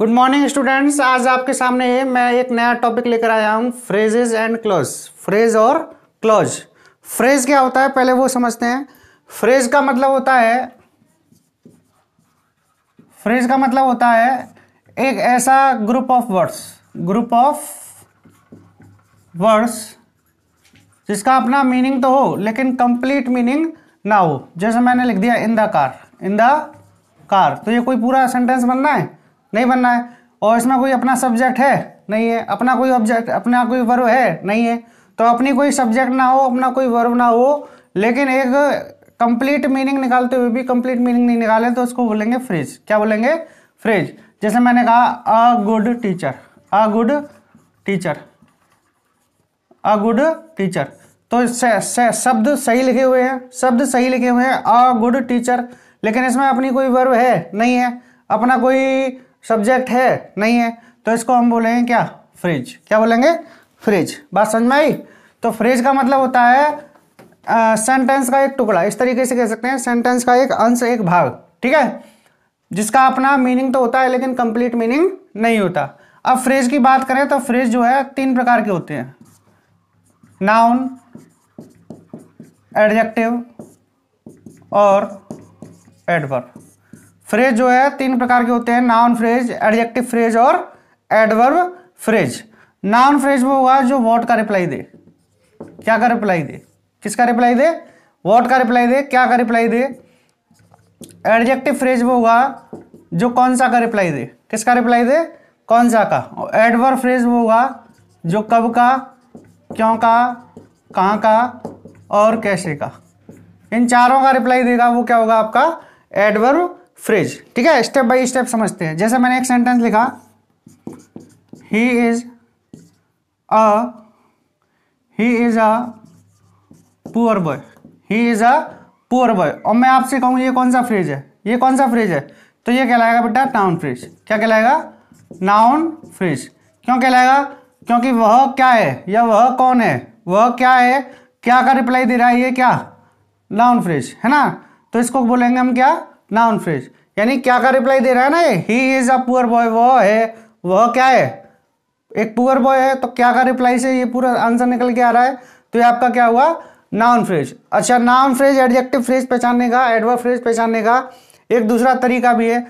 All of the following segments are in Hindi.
गुड मॉर्निंग स्टूडेंट्स आज आपके सामने मैं एक नया टॉपिक लेकर आया हूँ फ्रेजेज एंड क्लोज फ्रेज और क्लोज फ्रेज क्या होता है पहले वो समझते हैं फ्रेज का मतलब होता है फ्रेज का मतलब होता है एक ऐसा group of words group of words जिसका अपना मीनिंग तो हो लेकिन कंप्लीट मीनिंग ना हो जैसे मैंने लिख दिया in the car in the car तो ये कोई पूरा सेंटेंस बनना है नहीं बनना है और इसमें कोई अपना सब्जेक्ट है नहीं है अपना कोई ऑब्जेक्ट अपना कोई वर्व है नहीं है तो अपनी कोई सब्जेक्ट ना हो अपना कोई वर्व ना हो लेकिन एक कंप्लीट मीनिंग निकालते हुए भी कंप्लीट मीनिंग नहीं निकाले तो उसको बोलेंगे फ्रिज क्या बोलेंगे फ्रिज जैसे मैंने कहा a good teacher a good teacher a good teacher तो से, से, शब्द सही लिखे हुए हैं शब्द सही लिखे हुए हैं अ गुड टीचर लेकिन इसमें अपनी कोई वर्व है नहीं है अपना कोई सब्जेक्ट है नहीं है तो इसको हम बोलेंगे क्या फ्रिज क्या बोलेंगे फ्रिज बात समझ में आई तो फ्रिज का मतलब होता है सेंटेंस का एक टुकड़ा इस तरीके से कह सकते हैं सेंटेंस का एक अंश एक भाग ठीक है जिसका अपना मीनिंग तो होता है लेकिन कंप्लीट मीनिंग नहीं होता अब फ्रेज की बात करें तो फ्रेज जो है तीन प्रकार के होते हैं नाउन एडजेक्टिव और एडवर्ब फ्रेज जो है तीन प्रकार के होते हैं नाउन फ्रेज एडजेक्टिव फ्रेज और एडवर्ब फ्रेज नाउन फ्रेज वो होगा जो वॉट का रिप्लाई दे क्या का रिप्लाई दे किसका रिप्लाई दे वॉट का रिप्लाई दे क्या का रिप्लाई दे एडजेक्टिव फ्रेज वो होगा जो कौन सा का रिप्लाई दे किसका रिप्लाई दे कौन सा का एडवर्ब फ्रेज वो होगा जो कब का क्यों का कहाँ का और कैसे का इन चारों का रिप्लाई देगा वो क्या होगा आपका एडवर्ब फ्रिज ठीक है स्टेप बाय स्टेप समझते हैं जैसे मैंने एक सेंटेंस लिखा he is a he is a poor boy he is a poor boy और मैं आपसे कहूँ ये कौन सा फ्रिज है ये कौन सा फ्रिज है तो ये कहलाएगा बेटा नाउन फ्रिज क्या कहलाएगा नाउन फ्रिज क्यों कहलाएगा क्योंकि वह क्या है या वह कौन है वह क्या है क्या का रिप्लाई दे रहा है ये क्या नाउन फ्रिज है ना तो इसको बोलेंगे हम क्या नाउन फ्रेज यानी क्या का रिप्लाई दे रहा है ना ये he is a poor boy वह है वह क्या है एक पुअर बॉय है तो क्या का रिप्लाई से ये पूरा आंसर निकल के आ रहा है तो ये आपका क्या हुआ नाउन फ्रेज अच्छा नाउन फ्रेज एडजेक्टिव फ्रेज पहचानने का एडवर्ब फ्रेज पहचानने का एक दूसरा तरीका भी है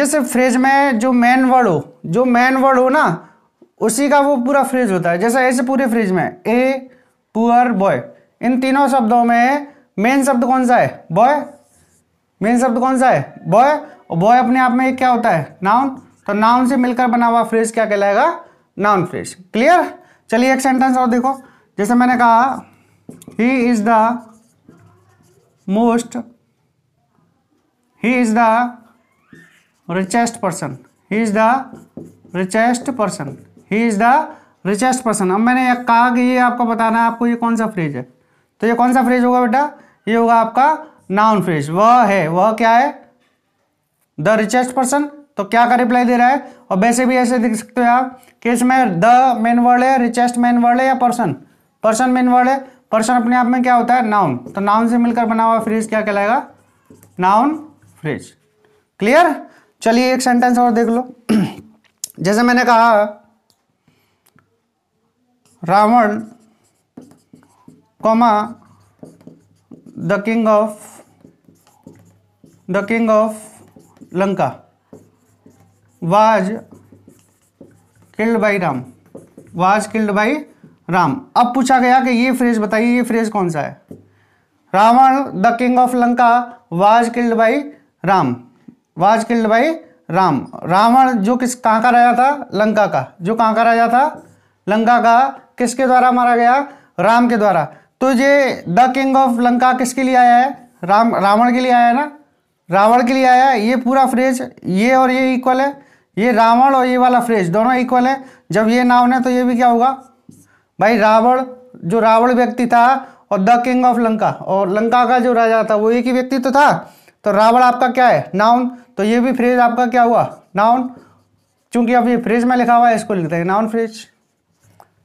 जिस फ्रेज में जो मेन वर्ड हो जो मेन वर्ड हो ना उसी का वो पूरा फ्रेज होता है जैसा ऐसे पूरे फ्रेज में ए पुअर बॉय इन तीनों शब्दों में मेन शब्द कौन सा है बॉय मेन शब्द कौन सा है बॉय और बॉय अपने आप में एक क्या होता है नाउन तो नाउन से मिलकर बना हुआ फ्रेज क्या कहलाएगा नाउन फ्रेज क्लियर चलिए एक सेंटेंस और देखो जैसे मैंने कहा he is the most he is the richest person he is the richest person he is the richest person अब मैंने कहा कि ये आपको बताना है आपको ये कौन सा फ्रेज है तो ये कौन सा फ्रेज होगा बेटा ये होगा आपका नाउन फ्रेज वह है वह क्या है द रिचेस्ट पर्सन तो क्या का रिप्लाई दे रहा है और वैसे भी ऐसे देख सकते हो आप कि इसमें द मेन वर्ड है रिचेस्ट मेन वर्ड है या पर्सन पर्सन मेन वर्ड है पर्सन अपने आप में क्या होता है नाउन तो नाउन से मिलकर बना हुआ फ्रेज क्या कहलाएगा नाउन फ्रेज क्लियर चलिए एक सेंटेंस और देख लो जैसे मैंने कहा Ravana comma the king of the king of Lanka was killed by Ram was killed by Ram अब पूछा गया कि ये फ्रेज बताइए ये फ्रेज कौन सा है Ravana the king of Lanka was killed by Ram was killed by Ram Ravana जो किस कहाँ का राजा था लंका का जो कहाँ का राजा था लंका का किसके द्वारा मारा गया राम के द्वारा तो ये द किंग ऑफ लंका किसके लिए आया है राम रावण के लिए आया है ना रावण के लिए आया ये पूरा फ्रेज ये और ये इक्वल है ये रावण और ये वाला फ्रेज दोनों इक्वल है जब ये नाउन है तो ये भी क्या होगा भाई रावण जो रावण व्यक्ति था और द किंग ऑफ लंका और लंका का जो राजा था वो एक ही व्यक्ति तो था तो रावण आपका क्या है नाउन तो ये भी फ्रेज आपका क्या हुआ नाउन चूंकि अब ये फ्रेज में लिखा हुआ है इसको लिखते हैं नाउन फ्रेज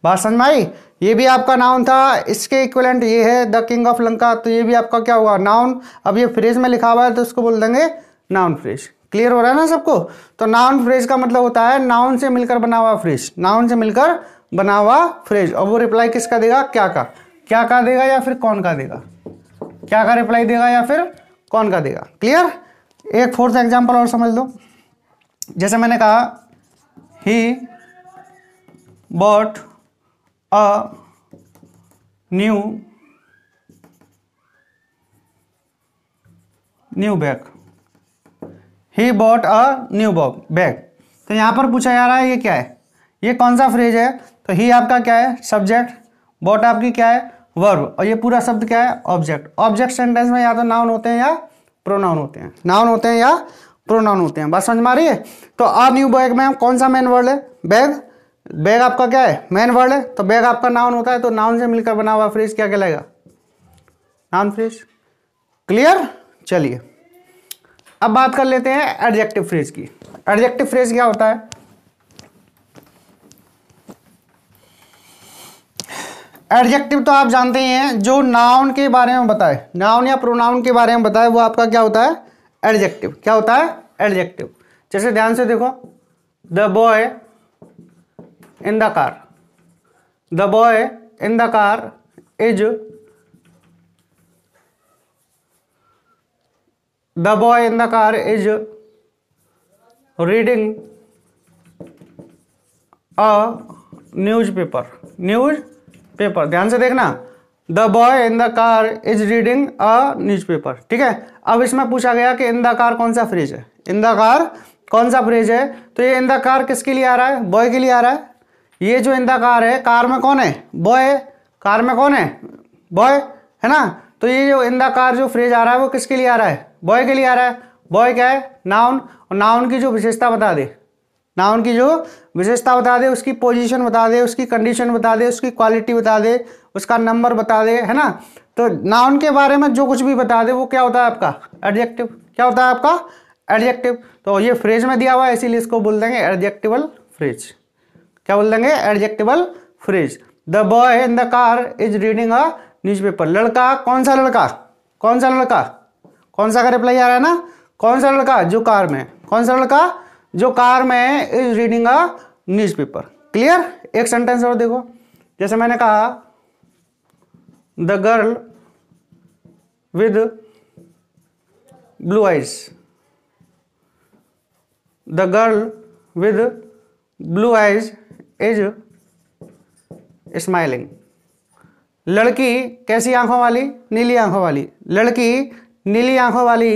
बात समझ में आई ये भी आपका नाउन था इसके इक्वलेंट ये है द किंग ऑफ लंका तो ये भी आपका क्या हुआ नाउन अब ये फ्रेज में लिखा हुआ है तो इसको बोल देंगे नाउन फ्रेज क्लियर हो रहा है ना सबको तो नाउन फ्रेज का मतलब होता है नाउन से मिलकर बना हुआ फ्रेज नाउन से मिलकर बना हुआ फ्रेज और वो रिप्लाई किसका देगा क्या का क्या का देगा या फिर कौन का देगा क्या का रिप्लाई देगा या फिर कौन का देगा क्लियर एक फोर्थ एग्जाम्पल और समझ लो जैसे मैंने कहा he bought a new new bag he bought a new bag bag तो यहाँ पर पूछा जा रहा है ये क्या है ये कौन सा फ्रेज है तो ही आपका क्या है सब्जेक्ट बॉट आपकी क्या है वर्ब और ये पूरा शब्द क्या है ऑब्जेक्ट ऑब्जेक्ट सेंटेंस में या तो नाउन होते हैं या प्रोनाउन होते हैं नाउन होते हैं या प्रोनाउन होते हैं बात समझ में आ रही है तो अ न्यू बैग में कौन सा मेन वर्ड है बैग बैग आपका क्या है मेन वर्ड है तो बैग आपका नाउन होता है तो नाउन से मिलकर बना हुआ फ्रेज क्या कहलाएगा नाउन फ्रेज क्लियर चलिए अब बात कर लेते हैं एडजेक्टिव फ्रेज की एडजेक्टिव फ्रेज क्या होता है एडजेक्टिव तो आप जानते ही हैं जो नाउन के बारे में बताए नाउन या प्रोनाउन के बारे में बताए वो आपका क्या होता है एडजेक्टिव क्या होता है एडजेक्टिव जैसे ध्यान से देखो the boy in car the boy in the car is the boy in the car is reading a newspaper newspaper ध्यान से देखना the boy in the car is reading a newspaper ठीक है अब इसमें पूछा गया कि इन द कार कौन सा फ्रिज है इन द कार कौन सा फ्रिज है तो ये इन द कार किसके लिए आ रहा है बॉय के लिए आ रहा है ये जो इंदा कार है कार में कौन है बॉय है कार में कौन है बॉय है ना तो ये जो इंदा कार जो फ्रेज आ रहा है वो किसके लिए आ रहा है बॉय के लिए आ रहा है बॉय क्या है नाउन और नाउन की जो विशेषता बता दे नाउन की जो विशेषता बता दे उसकी पोजीशन बता दे उसकी कंडीशन बता दे उसकी क्वालिटी बता दे उसका नंबर बता दे है ना तो नाउन के बारे में जो कुछ भी बता दे वो क्या होता है आपका एडजेक्टिव क्या होता है आपका एडजेक्टिव तो ये फ्रेज में दिया हुआ है इसीलिए इसको बोल देंगे एडजेक्टिवल फ्रेज क्या बोल देंगे adjectival phrase the boy in the car is reading a newspaper लड़का कौन सा लड़का कौन सा लड़का कौन सा का रिप्लाई आ रहा है ना कौन सा लड़का जो कार में कौन सा लड़का जो कार में is reading a newspaper clear एक सेंटेंस और देखो जैसे मैंने कहा the girl with blue eyes the girl with blue eyes is smiling लड़की कैसी आंखों वाली नीली आंखों वाली लड़की नीली आंखों वाली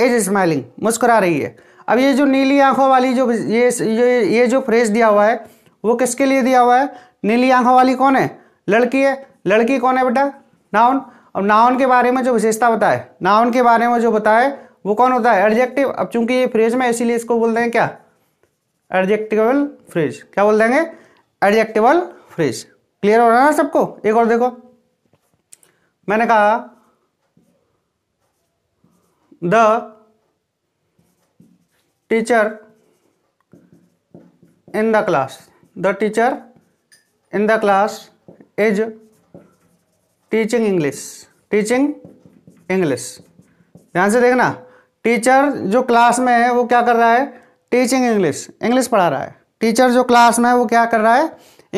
इज स्माइलिंग मुस्कुरा रही है अब ये जो नीली आंखों वाली जो ये ये ये जो फ्रेज दिया हुआ है वो किसके लिए दिया हुआ है नीली आंखों वाली कौन है लड़की है लड़की कौन है बेटा नाउन अब नाउन के बारे में जो विशेषता बताए नाउन के बारे में जो बताए वो कौन होता है एडजेक्टिव अब चूंकि ये फ्रेज में इसीलिए इसको बोल देंगे क्या एडजेक्टिवल फ्रेज क्या बोल देंगे एडजेक्टिवल फ्रेज क्लियर हो रहा है सबको एक और देखो मैंने कहा the teacher in the class the teacher in the class is teaching English teaching English ध्यान से देखना टीचर जो क्लास में है वो क्या कर रहा है टीचिंग इंग्लिश इंग्लिश पढ़ा रहा है टीचर जो क्लास में है वो क्या कर रहा है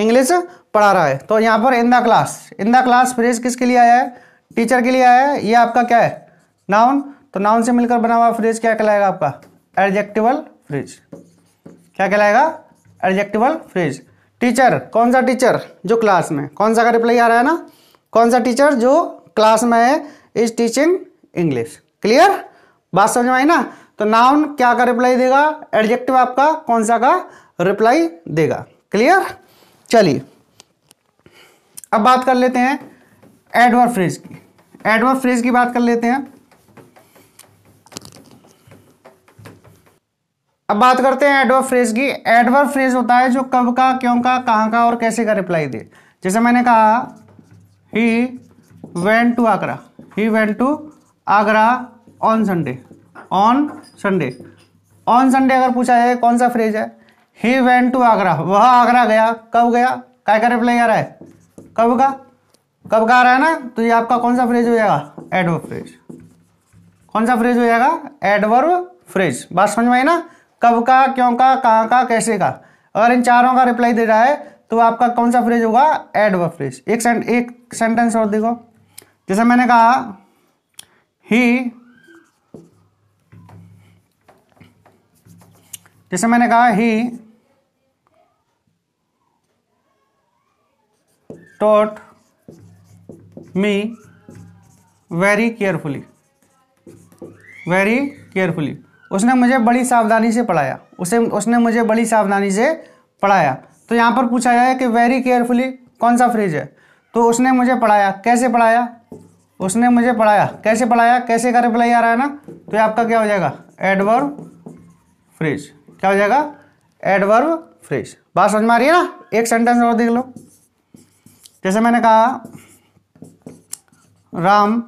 इंग्लिश पढ़ा रहा है तो यहाँ पर in the class in the class phrase किसके लिए आया है टीचर के लिए आया है ये आपका क्या है नाउन तो नाउन से मिलकर बना हुआ फ्रेज क्या कहलाएगा आपका एडजेक्टिवल फ्रेज क्या कहलाएगा एडजेक्टिवल फ्रेज टीचर कौन सा टीचर जो क्लास में कौन सा का रिप्लाई आ रहा है ना कौन सा टीचर जो क्लास में है इज टीचिंग इंग्लिश क्लियर बात समझ में आई ना तो नाउन क्या का रिप्लाई देगा एडजेक्टिव आपका कौन सा का रिप्लाई देगा क्लियर चलिए अब बात कर लेते हैं एडवर फ्रेज की एडवर फ्रेज की बात कर लेते हैं अब बात करते हैं एडवर फ्रेज की एडवर फ्रेज होता है जो कब का क्यों का कहां का और कैसे का रिप्लाई दे जैसे मैंने कहा he went to Agra he went to Agra on Sunday on Sunday on Sunday अगर पूछा जाए कौन सा फ्रेज है ही वेंट टू आगरा वह आगरा गया कब गया क्या का रिप्लाई आ रहा है कब का कब का आ रहा है ना तो ये आपका कौन सा फ्रेज हो जाएगा एडवर्ब फ्रेज कौन सा फ्रेज हो जाएगा एडवर्ब फ्रेज बात समझ में आई ना कब का क्यों का कहाँ का कैसे का अगर इन चारों का रिप्लाई दे रहा है तो आपका कौन सा फ्रेज होगा एडवर्ब फ्रेज एक सेंट, एक सेंटेंस और देखो जैसे मैंने कहा ही जैसे मैंने कहा ही taught me very carefully very carefully उसने मुझे बड़ी सावधानी से पढ़ाया उसे उसने मुझे बड़ी सावधानी से पढ़ाया तो यहाँ पर पूछा है कि वेरी केयरफुली कौन सा फ्रेज है तो उसने मुझे पढ़ाया कैसे पढ़ाया उसने मुझे पढ़ाया कैसे पढ़ाया कैसे का रिप्लाई आ रहा है ना तो ये आपका क्या हो जाएगा एडवर्ब फ्रेज क्या हो जाएगा एडवर्ब फ्रेज बात समझ में आ रही है ना एक सेंटेंस और देख लो जैसे मैंने कहा Ram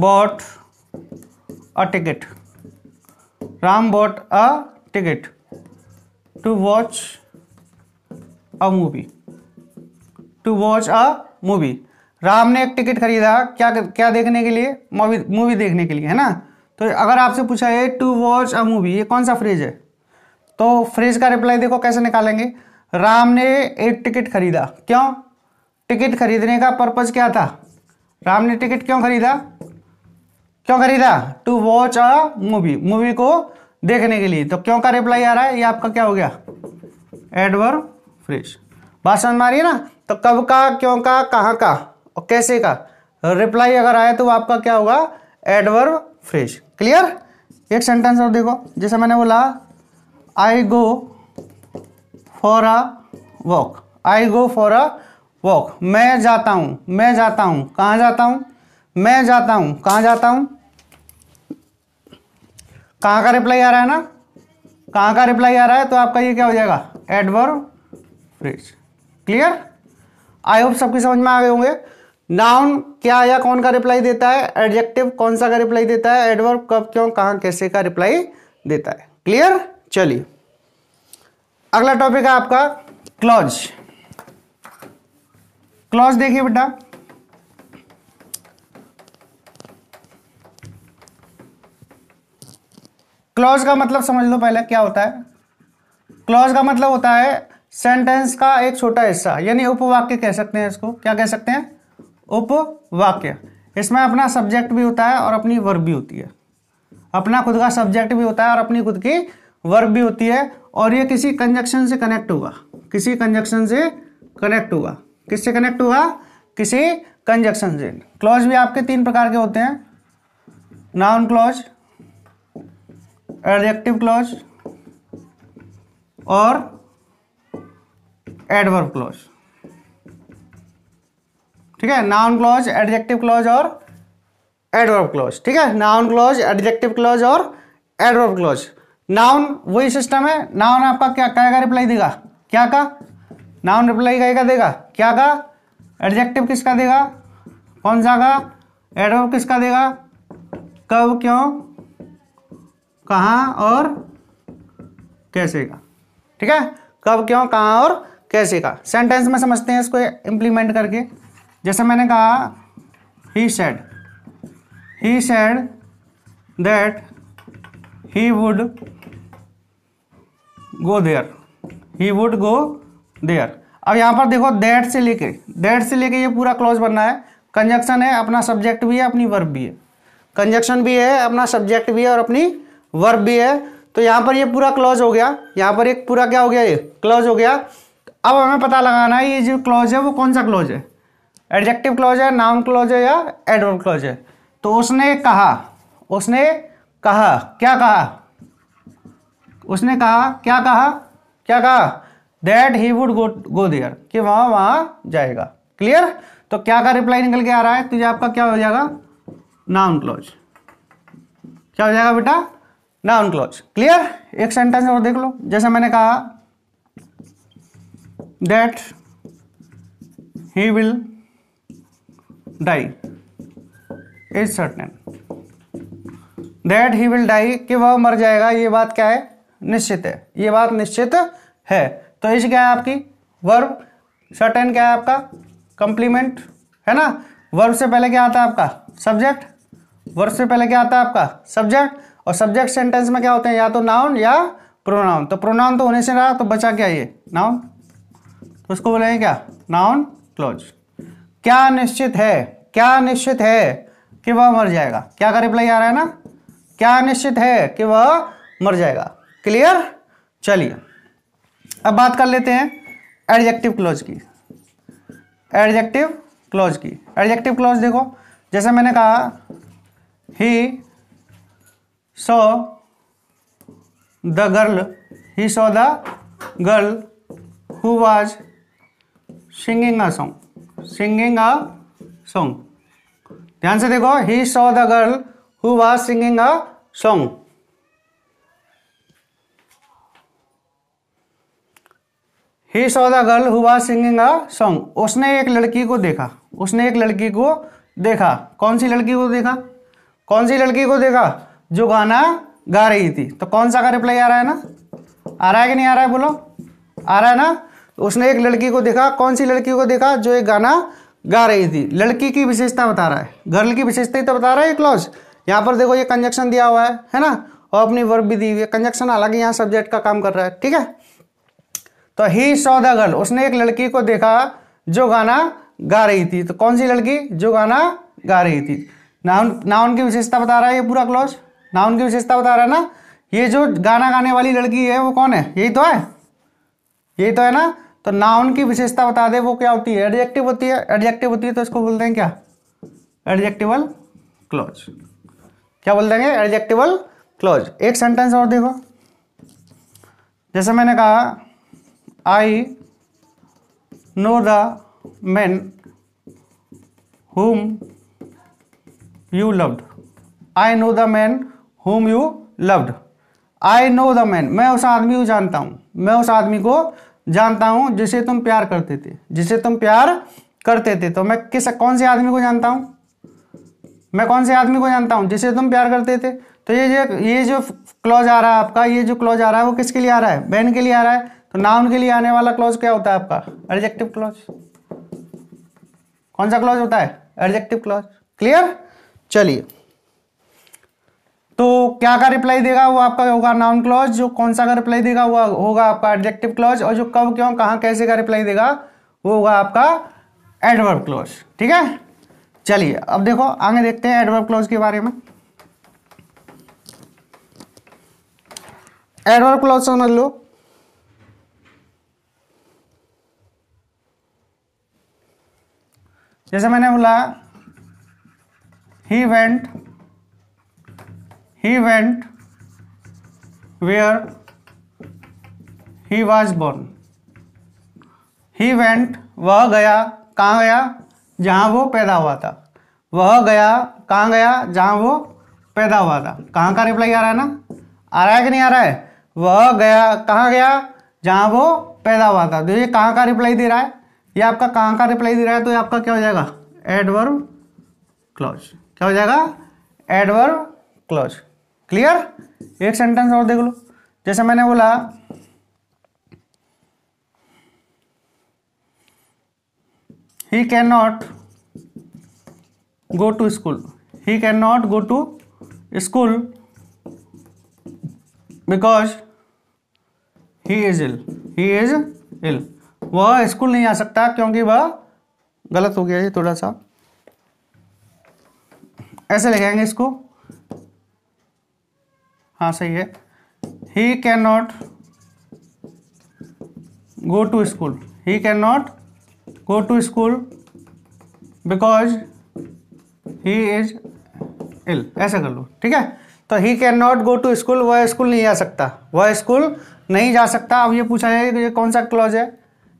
bought a ticket Ram bought a ticket to watch a movie to watch a movie Ram ने एक टिकट खरीदा क्या क्या देखने के लिए मूवी मूवी देखने के लिए है ना तो अगर आपसे पूछा है टू वॉच अ मूवी ये कौन सा फ्रेज है तो फ्रेज का रिप्लाई देखो कैसे निकालेंगे राम ने एक टिकट खरीदा क्यों टिकट खरीदने का पर्पज क्या था राम ने टिकट क्यों खरीदा क्यों खरीदा to watch a movie movie को देखने के लिए तो क्यों का रिप्लाई आ रहा है ये आपका क्या हो गया एडवर फ्रिज बात समझ मारिए ना तो कब का क्यों का कहाँ का और कैसे का रिप्लाई अगर आया तो आपका क्या होगा एडवर फ्रिज क्लियर एक सेंटेंस और देखो जैसे मैंने बोला I go for a walk I go for a walk मैं जाता हूँ मैं जाता हूँ कहाँ जाता हूँ मैं जाता हूँ कहाँ जाता हूँ कहाँ का रिप्लाई आ रहा है ना कहाँ का रिप्लाई आ रहा है तो आपका ये क्या हो जाएगा adverb phrase clear I hope सबकी समझ में आ गए होंगे नाउन क्या या कौन का रिप्लाई देता है एडजेक्टिव कौन सा का रिप्लाई देता है एडवर्ब कब क्यों कहाँ कैसे का रिप्लाई देता है क्लियर चलिए अगला टॉपिक है आपका क्लॉज क्लॉज देखिए बेटा क्लॉज का मतलब समझ लो पहले क्या होता है क्लॉज का मतलब होता है सेंटेंस का एक छोटा हिस्सा यानी उपवाक्य कह सकते हैं इसको क्या कह सकते हैं उपवाक्य इसमें अपना सब्जेक्ट भी होता है और अपनी वर्ब भी होती है अपना खुद का सब्जेक्ट भी होता है और अपनी खुद की वर्ब भी होती है और ये किसी कंजक्शन से कनेक्ट हुआ किसी कंजक्शन से कनेक्ट हुआ किससे कनेक्ट हुआ किसी कंजक्शन से क्लॉज भी आपके तीन प्रकार के होते हैं नाउन क्लॉज एडजेक्टिव क्लॉज और एडवर्ब क्लॉज ठीक है नाउन क्लॉज एडजेक्टिव क्लॉज और एडवर्ब क्लॉज ठीक है नाउन क्लॉज एडजेक्टिव क्लॉज और एडवर्ब क्लॉज नाउन वही सिस्टम है नाउन आपका क्या कहेगा रिप्लाई देगा क्या का नाउन रिप्लाई कहेगा देगा क्या का एडजेक्टिव किसका देगा कौन सा का एडव किसका देगा कब क्यों कहा और कैसे का ठीक है कब क्यों कहा और कैसे का सेंटेंस में समझते हैं इसको इम्प्लीमेंट करके जैसे मैंने कहा he said he said that he would go there he would go there अब यहाँ पर देखो दैट से लेके दैट से लेके ये पूरा क्लॉज बनना है कंजक्शन है अपना सब्जेक्ट भी है अपनी वर्ब भी है कंजक्शन भी है अपना सब्जेक्ट भी है और अपनी वर्ब भी है तो यहाँ पर ये पूरा क्लॉज हो गया यहाँ पर एक पूरा क्या हो गया ये क्लॉज हो गया अब हमें पता लगाना है ये जो क्लॉज है वो कौन सा क्लॉज है एडजेक्टिव क्लॉज है नाउन क्लॉज है या एडवर्ब क्लॉज है तो उसने कहा उसने कहा क्या कहा उसने कहा क्या कहा क्या कहा that he would go go there कि वहां वहां जाएगा क्लियर तो क्या का रिप्लाई निकल के आ रहा है तुझे आपका क्या हो जाएगा नाउन क्लोज क्या हो जाएगा बेटा नाउन क्लोज क्लियर एक सेंटेंस और देख लो जैसे मैंने कहा that he will die is certain that he will die कि वह मर जाएगा ये बात क्या है निश्चित है ये बात निश्चित है तो इस क्या है आपकी वर्ब सर्टेन क्या है आपका कंप्लीमेंट है ना वर्ब से पहले क्या आता है आपका सब्जेक्ट वर्ब से पहले क्या आता है आपका सब्जेक्ट और सब्जेक्ट सेंटेंस में क्या होते हैं या तो नाउन या प्रोनाउन तो प्रोनाउन तो होने से रहा तो बचा क्या ये नाउन तो उसको बोलेंगे क्या नाउन क्लोज क्या निश्चित है क्या निश्चित है कि वह मर जाएगा क्या का रिप्लाई आ रहा है ना क्या निश्चित है कि वह मर जाएगा क्लियर चलिए अब बात कर लेते हैं एडजेक्टिव क्लॉज की एडजेक्टिव क्लॉज की एडजेक्टिव क्लॉज देखो जैसे मैंने कहा he saw the girl he saw the girl who was singing a song singing a song ध्यान से देखो he saw the girl who was singing a song he saw the girl who singing a song उसने एक लड़की को देखा उसने एक लड़की को देखा कौन सी लड़की को देखा कौन सी लड़की को देखा जो गाना गा रही थी तो कौन सा का रिप्लाई आ रहा है ना आ रहा है कि नहीं आ रहा है बोलो आ रहा है ना तो उसने एक लड़की को देखा कौन सी लड़की को देखा जो एक गाना गा रही थी लड़की की विशेषता बता रहा है गर्ल की विशेषता ही तो बता रहा है क्लॉज यहाँ पर देखो ये कंजक्शन दिया हुआ है है ना और अपनी वर्ब भी दी हुई है कंजक्शन हालांकि यहाँ सब्जेक्ट का काम कर रहा है ठीक है तो ही सौ द गर्ल उसने एक लड़की को देखा जो गाना गा रही थी तो कौन सी लड़की जो गाना गा रही थी नाउन नाउन की विशेषता बता रहा है ये पूरा क्लॉज नाउन की विशेषता बता रहा है ना ये जो गाना गाने वाली लड़की है वो कौन है यही तो है यही तो है ना तो नाउन की विशेषता बता दे वो क्या होती है एडजेक्टिव होती है एडजेक्टिव होती है तो इसको बोलते हैं क्या एडजेक्टिवल क्लोज क्या बोल देंगे एडजेक्टिवल क्लोज एक सेंटेंस और देखो जैसे मैंने कहा I know the men whom you loved. I know the man whom you loved. I know the man मैं उस आदमी को जानता हूँ मैं उस आदमी को जानता हूँ जिसे तुम प्यार करते थे जिसे तुम प्यार करते थे तो मैं किस कौन से आदमी को जानता हूँ मैं कौन से आदमी को जानता हूँ जिसे तुम प्यार करते थे तो ये जो ये जो क्लॉज आ रहा है आपका ये जो क्लॉज आ रहा है वो किसके लिए आ रहा है बहन के लिए आ रहा है तो नाउन के लिए आने वाला क्लॉज क्या होता है आपका एडजेक्टिव क्लॉज कौन सा क्लॉज होता है एडजेक्टिव क्लॉज क्लियर चलिए तो क्या का रिप्लाई देगा वो आपका होगा नाउन क्लॉज जो कौन सा का रिप्लाई देगा वो होगा आपका एडजेक्टिव क्लॉज और जो कब क्यों कहा कैसे का रिप्लाई देगा वो होगा आपका एडवर्ब क्लॉज ठीक है चलिए अब देखो आगे देखते हैं एडवर्ब क्लॉज के बारे में एडवर्ब क्लॉज समझ लो जैसे मैंने बोला he went he went where he was born he went वह गया कहाँ गया जहाँ वो पैदा हुआ था वह गया कहाँ गया जहाँ वो पैदा हुआ था कहाँ का रिप्लाई आ रहा है ना आ रहा है कि नहीं आ रहा है वह गया कहाँ गया जहाँ वो पैदा हुआ था देखिए कहाँ का रिप्लाई दे रहा है ये आपका कहाँ का रिप्लाई दे रहा है तो ये आपका क्या हो जाएगा एडवर्ब क्लॉज क्या हो जाएगा एडवर्ब क्लॉज क्लियर एक सेंटेंस और देख लो जैसे मैंने बोला he can not go to school he can not go to school because he is ill he is ill वह स्कूल नहीं आ सकता क्योंकि वह गलत हो गया ये थोड़ा सा ऐसे लिखेंगे इसको हाँ सही है he can not go to school he can not go to school because he is ill ऐसा कर लो ठीक है तो he can not go to school वह स्कूल नहीं आ सकता वह स्कूल नहीं जा सकता अब ये पूछा जाए कि ये कौन सा क्लॉज है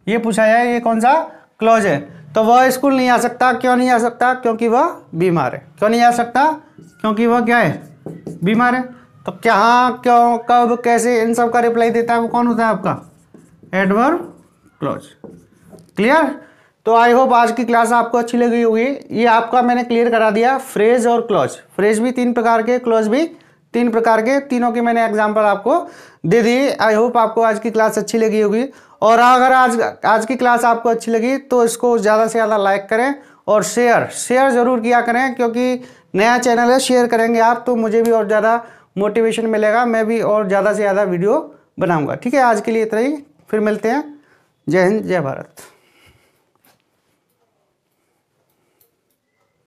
ये पूछा है ये कौन सा क्लॉज है तो वह स्कूल नहीं आ सकता क्यों नहीं आ सकता क्योंकि वह बीमार है क्यों नहीं आ सकता क्योंकि वह क्या है बीमार है तो क्या हाँ क्यों कब कैसे इन सब का रिप्लाई देता है वो कौन होता है आपका एडवर्ब क्लॉज क्लियर तो आई होप आज की क्लास आपको अच्छी लगी होगी ये आपका मैंने क्लियर करा दिया फ्रेज और क्लॉज फ्रेज भी तीन प्रकार के क्लॉज भी तीन प्रकार के तीनों के मैंने एग्जाम्पल आपको दे दिए आई होप आपको आज की क्लास अच्छी लगी होगी और अगर आज आज की क्लास आपको अच्छी लगी तो इसको ज़्यादा से ज़्यादा लाइक करें और शेयर शेयर ज़रूर किया करें क्योंकि नया चैनल है शेयर करेंगे आप तो मुझे भी और ज़्यादा मोटिवेशन मिलेगा मैं भी और ज़्यादा से ज़्यादा वीडियो बनाऊँगा ठीक है आज के लिए इतना ही फिर मिलते हैं जय हिंद जय भारत